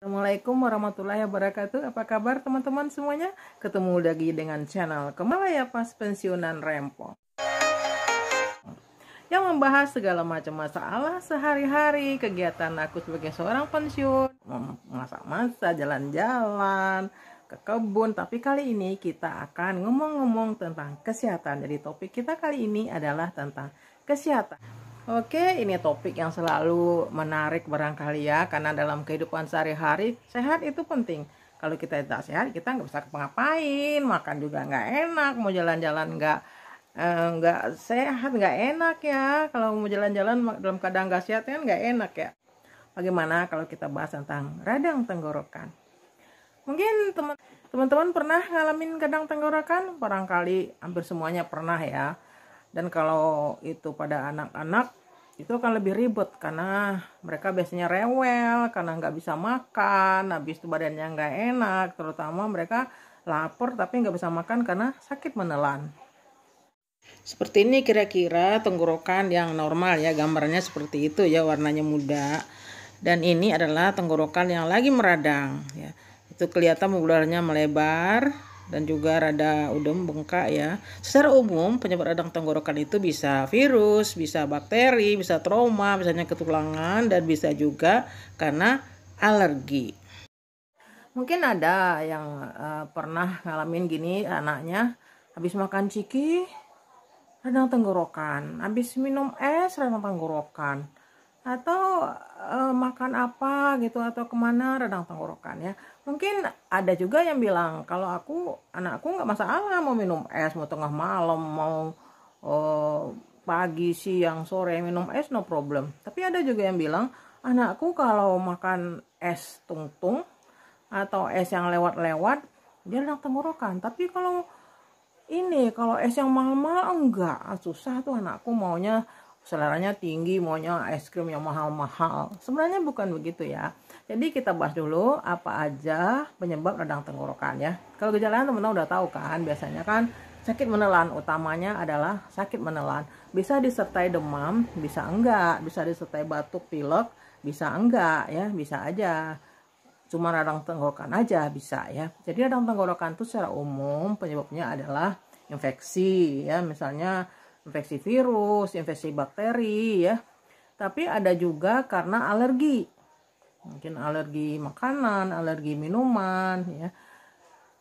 Assalamualaikum warahmatullahi wabarakatuh Apa kabar teman-teman semuanya? Ketemu lagi dengan channel ya Pas Pensiunan Rempong Yang membahas segala macam masalah sehari-hari Kegiatan aku sebagai seorang pensiun Masa-masa jalan-jalan ke kebun Tapi kali ini kita akan ngomong-ngomong tentang kesehatan Jadi topik kita kali ini adalah tentang kesehatan Oke, ini topik yang selalu menarik barangkali ya, karena dalam kehidupan sehari-hari sehat itu penting. Kalau kita tidak sehat, kita nggak bisa ngapain, makan juga nggak enak, mau jalan-jalan nggak eh, nggak sehat, nggak enak ya. Kalau mau jalan-jalan dalam keadaan nggak sehat kan nggak enak ya. Bagaimana kalau kita bahas tentang radang tenggorokan? Mungkin teman-teman pernah ngalamin radang tenggorokan, barangkali hampir semuanya pernah ya. Dan kalau itu pada anak-anak itu akan lebih ribet karena mereka biasanya rewel karena nggak bisa makan habis itu badannya nggak enak terutama mereka lapar tapi nggak bisa makan karena sakit menelan seperti ini kira-kira tenggorokan yang normal ya gambarnya seperti itu ya warnanya muda dan ini adalah tenggorokan yang lagi meradang ya itu kelihatan mulutnya melebar dan juga rada udem bengkak ya. Secara umum penyebab radang tenggorokan itu bisa virus, bisa bakteri, bisa trauma, misalnya ketulangan dan bisa juga karena alergi. Mungkin ada yang uh, pernah ngalamin gini anaknya habis makan ciki radang tenggorokan, habis minum es radang tenggorokan atau e, makan apa gitu atau kemana radang tenggorokan ya mungkin ada juga yang bilang kalau aku anakku nggak masalah mau minum es mau tengah malam mau oh, pagi siang sore minum es no problem tapi ada juga yang bilang anakku kalau makan es tungtung atau es yang lewat-lewat dia langsung tenggorokan tapi kalau ini kalau es yang mahal-mahal enggak ah, susah tuh anakku maunya seleranya tinggi maunya es krim yang mahal-mahal sebenarnya bukan begitu ya jadi kita bahas dulu apa aja penyebab radang tenggorokan ya. Kalau gejalanya teman-teman udah tahu kan, biasanya kan sakit menelan utamanya adalah sakit menelan. Bisa disertai demam, bisa enggak, bisa disertai batuk pilek, bisa enggak ya, bisa aja. Cuma radang tenggorokan aja bisa ya. Jadi radang tenggorokan itu secara umum penyebabnya adalah infeksi ya, misalnya infeksi virus, infeksi bakteri ya. Tapi ada juga karena alergi mungkin alergi makanan alergi minuman ya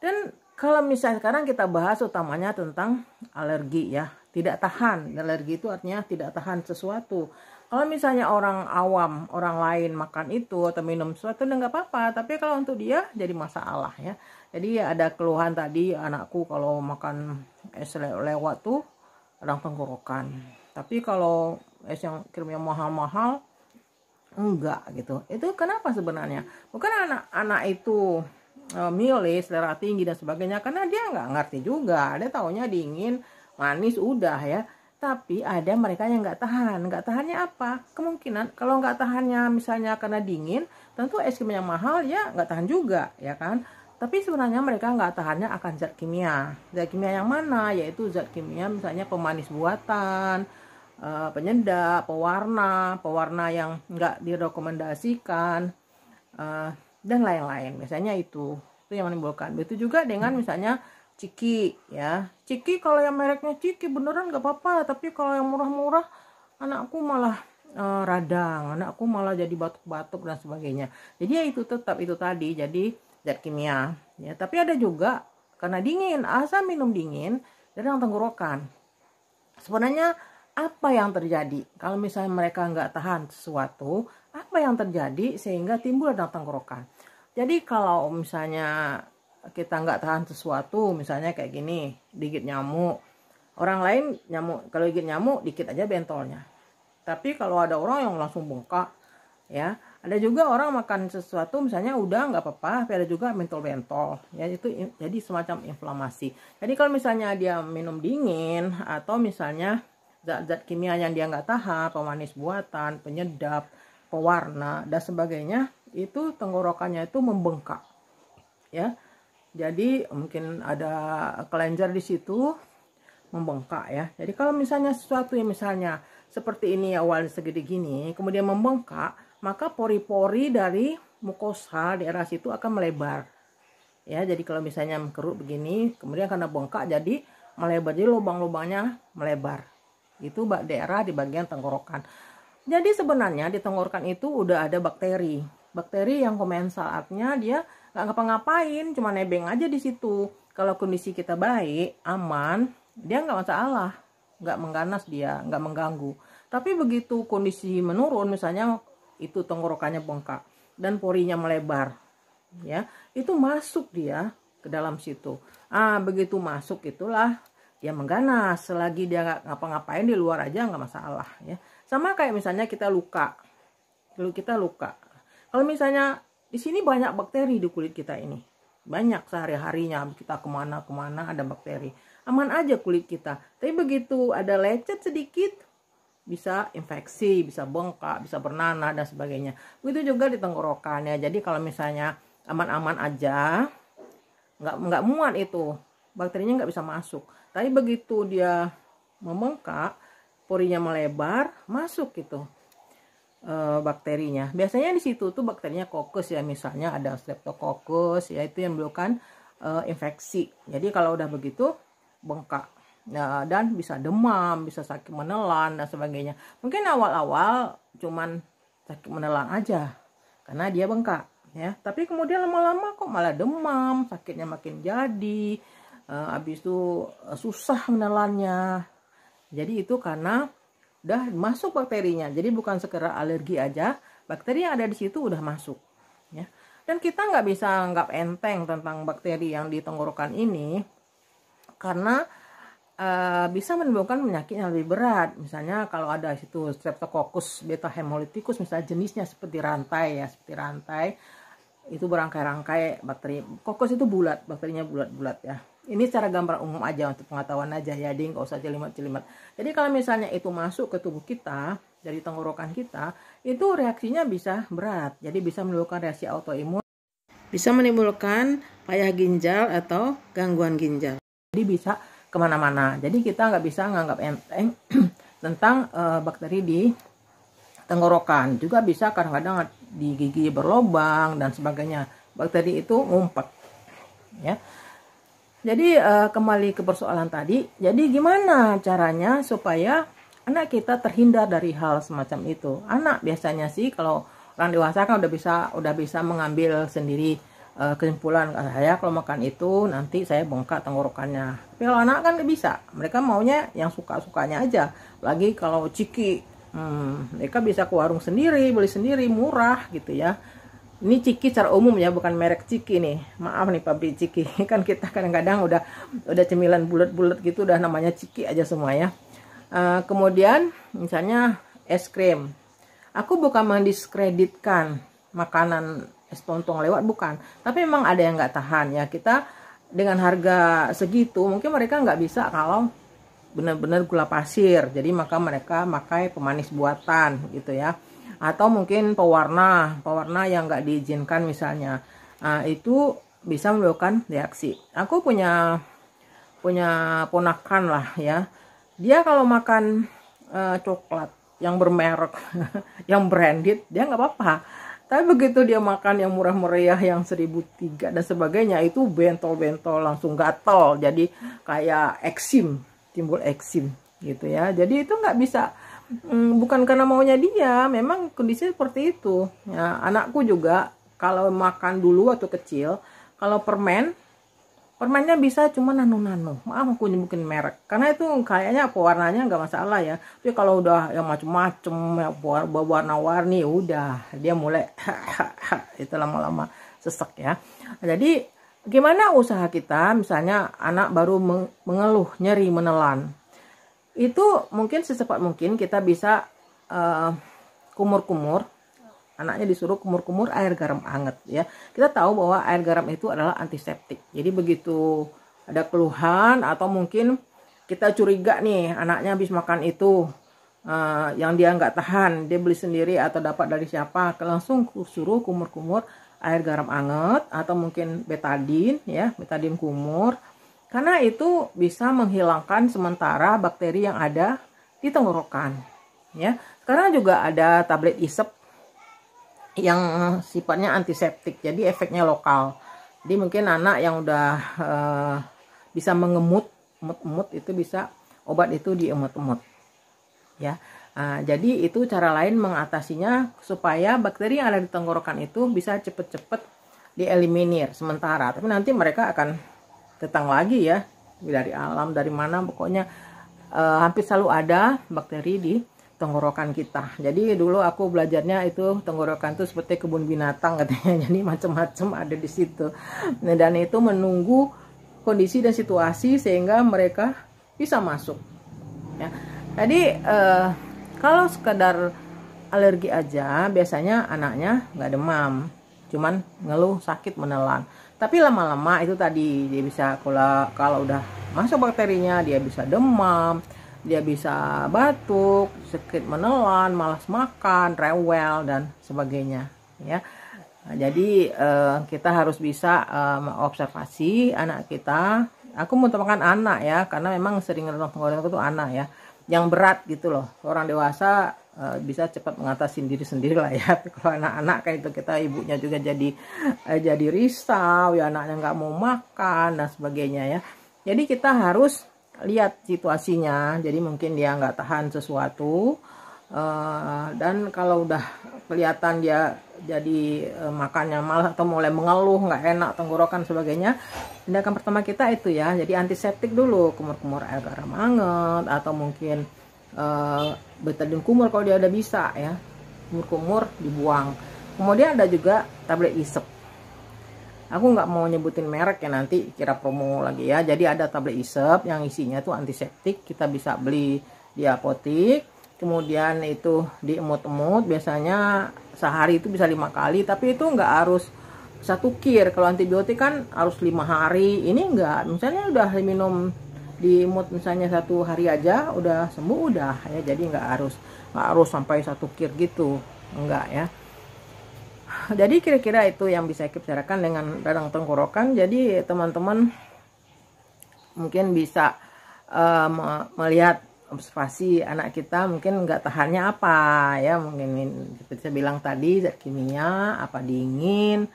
dan kalau misalnya sekarang kita bahas utamanya tentang alergi ya tidak tahan alergi itu artinya tidak tahan sesuatu kalau misalnya orang awam orang lain makan itu atau minum sesuatu nggak apa-apa tapi kalau untuk dia jadi masalah ya jadi ada keluhan tadi anakku kalau makan es lewat tuh orang tenggorokan tapi kalau es yang krim yang mahal-mahal enggak gitu itu kenapa sebenarnya bukan anak-anak itu uh, e, selera selera tinggi dan sebagainya karena dia nggak ngerti juga dia taunya dingin manis udah ya tapi ada mereka yang nggak tahan nggak tahannya apa kemungkinan kalau nggak tahannya misalnya karena dingin tentu es krim yang mahal ya nggak tahan juga ya kan tapi sebenarnya mereka nggak tahannya akan zat kimia zat kimia yang mana yaitu zat kimia misalnya pemanis buatan uh, penyedap, pewarna, pewarna yang nggak direkomendasikan, uh, dan lain-lain. Biasanya itu, itu yang menimbulkan. Begitu juga dengan misalnya ciki, ya. Ciki kalau yang mereknya ciki beneran nggak apa-apa, tapi kalau yang murah-murah, anakku malah uh, radang, anakku malah jadi batuk-batuk dan sebagainya. Jadi ya itu tetap itu tadi, jadi zat kimia. Ya, tapi ada juga karena dingin, asam minum dingin, jadi yang tenggorokan. Sebenarnya apa yang terjadi kalau misalnya mereka nggak tahan sesuatu apa yang terjadi sehingga timbul radang tenggorokan jadi kalau misalnya kita nggak tahan sesuatu misalnya kayak gini digigit nyamuk orang lain nyamuk kalau digit nyamuk dikit aja bentolnya tapi kalau ada orang yang langsung bengkak ya ada juga orang makan sesuatu misalnya udah nggak apa-apa tapi ada juga bentol-bentol ya itu jadi semacam inflamasi jadi kalau misalnya dia minum dingin atau misalnya zat-zat kimia yang dia nggak tahan, pemanis buatan, penyedap, pewarna dan sebagainya itu tenggorokannya itu membengkak. Ya. Jadi mungkin ada kelenjar di situ membengkak ya. Jadi kalau misalnya sesuatu yang misalnya seperti ini awalnya segede gini, kemudian membengkak, maka pori-pori dari mukosa di daerah situ akan melebar. Ya, jadi kalau misalnya kerut begini, kemudian karena bengkak jadi melebar jadi lubang-lubangnya melebar itu daerah di bagian tenggorokan. Jadi sebenarnya di tenggorokan itu udah ada bakteri. Bakteri yang komensalatnya saatnya dia nggak ngapa-ngapain, cuma nebeng aja di situ. Kalau kondisi kita baik, aman, dia nggak masalah, nggak mengganas dia, nggak mengganggu. Tapi begitu kondisi menurun, misalnya itu tenggorokannya bengkak dan porinya melebar, ya itu masuk dia ke dalam situ. Ah begitu masuk itulah ya mengganas selagi dia nggak ngapa-ngapain di luar aja nggak masalah ya sama kayak misalnya kita luka kalau kita luka kalau misalnya di sini banyak bakteri di kulit kita ini banyak sehari harinya kita kemana kemana ada bakteri aman aja kulit kita tapi begitu ada lecet sedikit bisa infeksi bisa bengkak bisa bernanah dan sebagainya begitu juga di tenggorokannya jadi kalau misalnya aman-aman aja nggak nggak muat itu bakterinya nggak bisa masuk tapi begitu dia membengkak, porinya melebar, masuk gitu e, bakterinya. Biasanya di situ tuh bakterinya kokus ya, misalnya ada streptokokus ya itu yang menimbulkan e, eh, infeksi. Jadi kalau udah begitu bengkak Nah, dan bisa demam, bisa sakit menelan dan sebagainya. Mungkin awal-awal cuman sakit menelan aja karena dia bengkak ya. Tapi kemudian lama-lama kok malah demam, sakitnya makin jadi, habis eh, itu eh, susah menelannya jadi itu karena udah masuk bakterinya jadi bukan sekedar alergi aja bakteri yang ada di situ udah masuk ya dan kita nggak bisa anggap enteng tentang bakteri yang di tenggorokan ini karena uh, bisa menimbulkan penyakit yang lebih berat misalnya kalau ada situ streptococcus beta hemolyticus misalnya jenisnya seperti rantai ya seperti rantai itu berangkai-rangkai bakteri kokus itu bulat bakterinya bulat-bulat ya ini secara gambar umum aja untuk pengetahuan aja ya ding nggak usah celimet-celimet jadi kalau misalnya itu masuk ke tubuh kita dari tenggorokan kita itu reaksinya bisa berat jadi bisa menimbulkan reaksi autoimun bisa menimbulkan payah ginjal atau gangguan ginjal jadi bisa kemana-mana jadi kita nggak bisa nganggap enteng tentang e, bakteri di tenggorokan juga bisa kadang-kadang di gigi berlobang dan sebagainya bakteri itu ngumpet ya jadi uh, kembali ke persoalan tadi, jadi gimana caranya supaya anak kita terhindar dari hal semacam itu? Anak biasanya sih kalau orang dewasa kan udah bisa udah bisa mengambil sendiri uh, kesimpulan ah, saya kalau makan itu nanti saya bongkar tenggorokannya tapi kalau anak kan gak bisa mereka maunya yang suka sukanya aja lagi kalau ciki hmm, mereka bisa ke warung sendiri beli sendiri murah gitu ya ini ciki secara umum ya bukan merek ciki nih maaf nih pabrik ciki kan kita kadang-kadang udah udah cemilan bulat-bulat gitu udah namanya ciki aja semua ya uh, kemudian misalnya es krim aku bukan mendiskreditkan makanan es pontong lewat bukan tapi memang ada yang nggak tahan ya kita dengan harga segitu mungkin mereka nggak bisa kalau benar-benar gula pasir jadi maka mereka pakai pemanis buatan gitu ya atau mungkin pewarna pewarna yang nggak diizinkan misalnya nah, itu bisa melakukan reaksi aku punya punya ponakan lah ya dia kalau makan uh, coklat yang bermerek yang branded dia nggak apa-apa tapi begitu dia makan yang murah meriah yang 1003 dan sebagainya itu bentol-bentol langsung gatel jadi kayak eksim timbul eksim gitu ya jadi itu nggak bisa hmm, bukan karena maunya dia memang kondisi seperti itu ya anakku juga kalau makan dulu waktu kecil kalau permen permennya bisa cuma nano-nano maaf aku nyebutin merek karena itu kayaknya warnanya nggak masalah ya tapi kalau udah yang macem-macem ya warna-warni ya udah dia mulai itu lama-lama sesek ya jadi gimana usaha kita misalnya anak baru mengeluh nyeri menelan itu mungkin secepat mungkin kita bisa eh, kumur-kumur uh, anaknya disuruh kumur-kumur air garam anget ya kita tahu bahwa air garam itu adalah antiseptik jadi begitu ada keluhan atau mungkin kita curiga nih anaknya habis makan itu uh, yang dia nggak tahan dia beli sendiri atau dapat dari siapa langsung suruh kumur-kumur air garam anget atau mungkin betadin ya betadin kumur karena itu bisa menghilangkan sementara bakteri yang ada di tenggorokan ya sekarang juga ada tablet isep yang sifatnya antiseptik jadi efeknya lokal jadi mungkin anak yang udah uh, bisa mengemut emut-emut itu bisa obat itu diemut-emut ya uh, jadi itu cara lain mengatasinya supaya bakteri yang ada di tenggorokan itu bisa cepet-cepet dieliminir sementara tapi nanti mereka akan tentang lagi ya dari alam dari mana pokoknya uh, hampir selalu ada bakteri di tenggorokan kita. Jadi dulu aku belajarnya itu tenggorokan itu seperti kebun binatang katanya. Jadi macam-macam ada di situ. Nah, dan itu menunggu kondisi dan situasi sehingga mereka bisa masuk. Ya. Jadi uh, kalau sekadar alergi aja biasanya anaknya nggak demam cuman ngeluh sakit menelan tapi lama-lama itu tadi dia bisa kalau kalau udah masuk bakterinya dia bisa demam dia bisa batuk sakit menelan malas makan rewel dan sebagainya ya jadi eh, kita harus bisa eh, observasi anak kita aku mengutamakan anak ya karena memang sering renung tenggorokan itu anak ya yang berat gitu loh orang dewasa Eh, bisa cepat mengatasi diri sendiri lah ya kalau anak-anak kayak itu kita ibunya juga jadi eh, jadi risau ya anaknya nggak mau makan dan sebagainya ya jadi kita harus lihat situasinya jadi mungkin dia nggak tahan sesuatu eh, dan kalau udah kelihatan dia jadi eh, makannya malah atau mulai mengeluh nggak enak tenggorokan sebagainya tindakan pertama kita itu ya jadi antiseptik dulu kumur-kumur air garam hangat atau mungkin uh, eh, betadine kumur kalau dia ada bisa ya kumur-kumur dibuang kemudian ada juga tablet isep aku nggak mau nyebutin merek ya nanti kira promo lagi ya jadi ada tablet isep yang isinya tuh antiseptik kita bisa beli di apotik kemudian itu diemut-emut biasanya sehari itu bisa lima kali tapi itu nggak harus satu kir kalau antibiotik kan harus lima hari ini enggak misalnya udah minum di mood misalnya satu hari aja udah sembuh udah ya jadi nggak harus nggak harus sampai satu kir gitu enggak ya jadi kira-kira itu yang bisa kita bicarakan dengan radang tenggorokan jadi teman-teman mungkin bisa uh, melihat observasi anak kita mungkin nggak tahannya apa ya mungkin seperti saya bilang tadi zat kimia apa dingin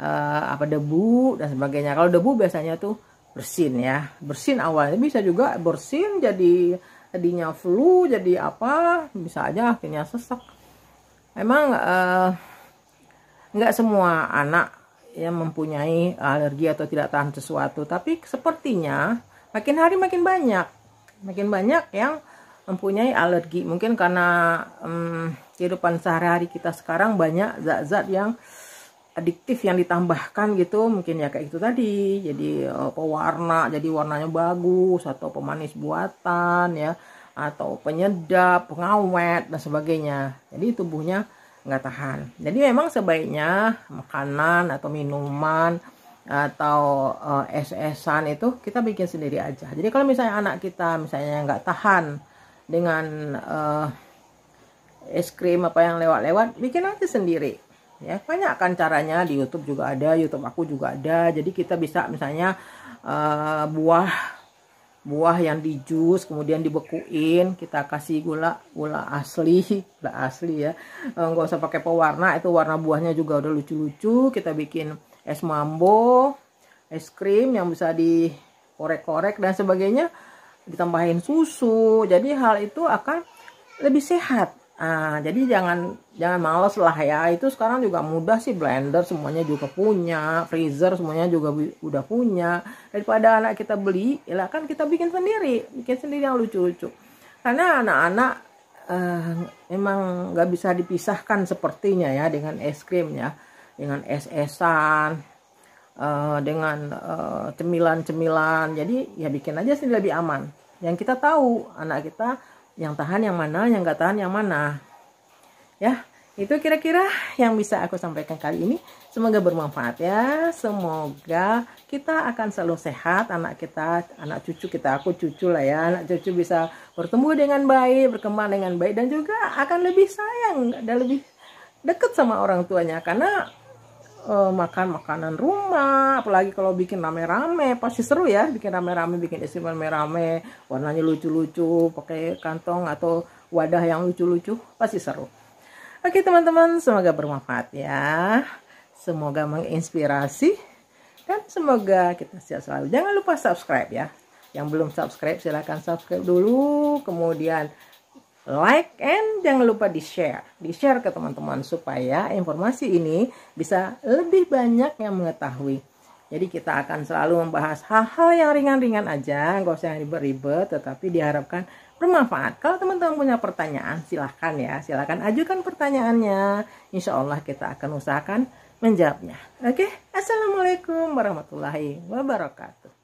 uh, apa debu dan sebagainya kalau debu biasanya tuh bersin ya bersin awalnya bisa juga bersin jadi tadinya flu jadi apa bisa aja akhirnya sesak emang eh, nggak eh, semua anak yang mempunyai alergi atau tidak tahan sesuatu tapi sepertinya makin hari makin banyak makin banyak yang mempunyai alergi mungkin karena hmm, kehidupan sehari-hari kita sekarang banyak zat-zat yang adiktif yang ditambahkan gitu mungkin ya kayak itu tadi jadi eh, pewarna jadi warnanya bagus atau pemanis buatan ya atau penyedap pengawet dan sebagainya jadi tubuhnya nggak tahan jadi memang sebaiknya makanan atau minuman atau uh, es-esan itu kita bikin sendiri aja jadi kalau misalnya anak kita misalnya nggak tahan dengan uh, es krim apa yang lewat-lewat bikin aja sendiri ya banyak kan caranya di YouTube juga ada YouTube aku juga ada jadi kita bisa misalnya eh, buah buah yang di jus, kemudian dibekuin kita kasih gula gula asli gula asli ya eh, nggak usah pakai pewarna itu warna buahnya juga udah lucu-lucu kita bikin es mambo es krim yang bisa di korek korek dan sebagainya ditambahin susu jadi hal itu akan lebih sehat Nah, jadi jangan jangan males lah ya. Itu sekarang juga mudah sih blender semuanya juga punya, freezer semuanya juga udah punya. Daripada anak kita beli, ya kan kita bikin sendiri, bikin sendiri yang lucu-lucu. Karena anak-anak eh, emang nggak bisa dipisahkan sepertinya ya dengan es krim ya, dengan es-esan, eh, dengan eh, cemilan-cemilan. Eh, jadi ya bikin aja sendiri lebih aman. Yang kita tahu anak kita yang tahan yang mana, yang nggak tahan yang mana. Ya, itu kira-kira yang bisa aku sampaikan kali ini. Semoga bermanfaat ya. Semoga kita akan selalu sehat, anak kita, anak cucu kita, aku cucu lah ya. Anak cucu bisa bertemu dengan baik, berkembang dengan baik dan juga akan lebih sayang dan lebih dekat sama orang tuanya karena uh, makan makanan rumah apalagi kalau bikin rame-rame pasti seru ya bikin rame-rame bikin es krim rame-rame warnanya lucu-lucu pakai kantong atau wadah yang lucu-lucu pasti seru oke teman-teman semoga bermanfaat ya semoga menginspirasi dan semoga kita sehat selalu jangan lupa subscribe ya yang belum subscribe silahkan subscribe dulu kemudian like and jangan lupa di share di share ke teman-teman supaya informasi ini bisa lebih banyak yang mengetahui jadi kita akan selalu membahas hal-hal yang ringan-ringan aja nggak usah yang ribet-ribet tetapi diharapkan bermanfaat kalau teman-teman punya pertanyaan silahkan ya silahkan ajukan pertanyaannya insya Allah kita akan usahakan menjawabnya oke assalamualaikum warahmatullahi wabarakatuh